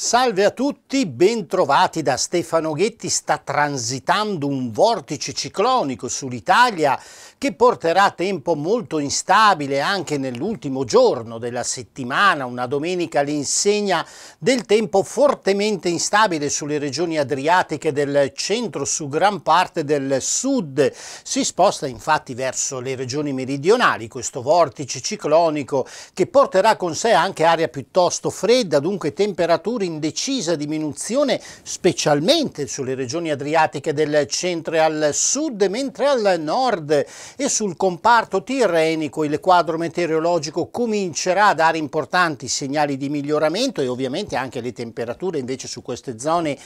Salve a tutti, bentrovati da Stefano Ghetti. Sta transitando un vortice ciclonico sull'Italia che porterà tempo molto instabile anche nell'ultimo giorno della settimana, una domenica all'insegna del tempo fortemente instabile sulle regioni adriatiche del centro, su gran parte del sud. Si sposta infatti verso le regioni meridionali questo vortice ciclonico che porterà con sé anche aria piuttosto fredda, dunque temperature in decisa diminuzione specialmente sulle regioni adriatiche del centro e al sud, mentre al nord e sul comparto tirrenico il quadro meteorologico comincerà a dare importanti segnali di miglioramento e ovviamente anche le temperature invece su queste zone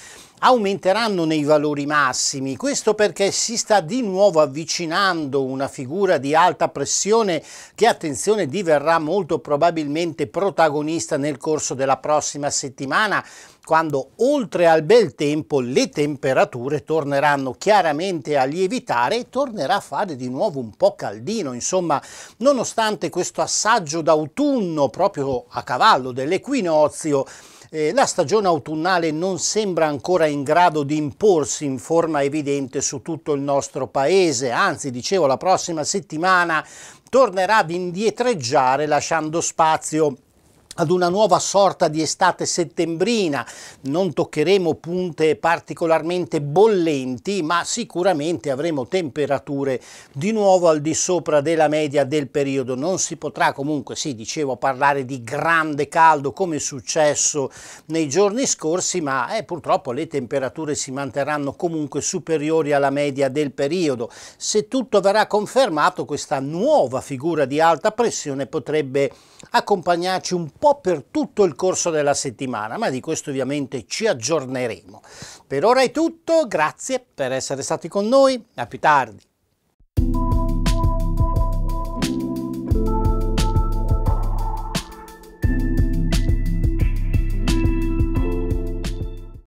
aumenteranno nei valori massimi. Questo perché si sta di nuovo avvicinando una figura di alta pressione che, attenzione, diverrà molto probabilmente protagonista nel corso della prossima settimana settimana quando oltre al bel tempo le temperature torneranno chiaramente a lievitare e tornerà a fare di nuovo un po' caldino. Insomma, nonostante questo assaggio d'autunno proprio a cavallo dell'equinozio, eh, la stagione autunnale non sembra ancora in grado di imporsi in forma evidente su tutto il nostro paese, anzi dicevo la prossima settimana tornerà ad indietreggiare lasciando spazio ad una nuova sorta di estate settembrina, non toccheremo punte particolarmente bollenti, ma sicuramente avremo temperature di nuovo al di sopra della media del periodo. Non si potrà comunque, sì, dicevo, parlare di grande caldo come è successo nei giorni scorsi, ma eh, purtroppo le temperature si manterranno comunque superiori alla media del periodo. Se tutto verrà confermato, questa nuova figura di alta pressione potrebbe accompagnarci un po' per tutto il corso della settimana, ma di questo ovviamente ci aggiorneremo. Per ora è tutto, grazie per essere stati con noi, a più tardi.